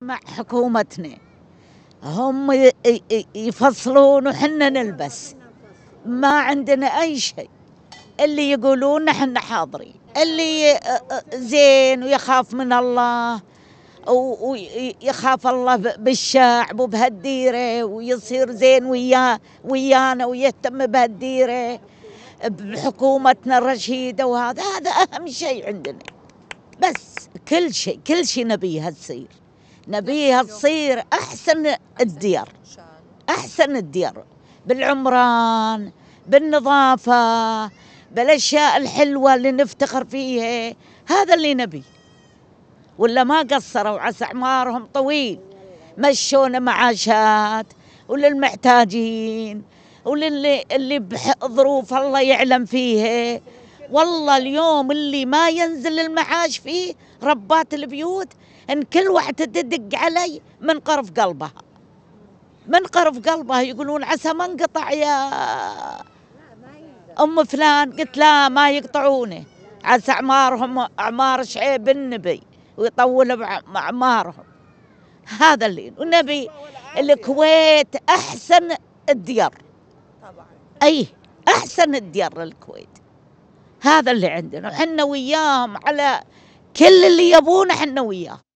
مع حكومتنا هم يفصلون وحنا نلبس ما عندنا اي شيء اللي يقولون نحن حاضرين اللي زين ويخاف من الله ويخاف الله بالشعب وبهالديره ويصير زين وياه ويانا ويهتم بهالديره بحكومتنا الرشيده وهذا هذا اهم شيء عندنا بس كل شيء كل شيء نبيه تصير نبيها تصير أحسن الديار أحسن الديار بالعمران بالنظافة بالأشياء الحلوة اللي نفتخر فيها هذا اللي نبي ولا ما قصروا عسى عمارهم طويل مشونا معاشات وللمحتاجين وللي اللي بظروف الله يعلم فيها والله اليوم اللي ما ينزل المعاش فيه ربات البيوت ان كل واحده تدق علي من قرف قلبها من قرف قلبها يقولون عسى ما انقطع يا ام فلان قلت لا ما يقطعونه عسى اعمارهم اعمار شعيب النبي ويطول اعمارهم هذا اللي ونبي الكويت احسن الديار اي احسن الديار للكويت هذا اللي عندنا وحنا وياهم على كل اللي يبونه حنا وياه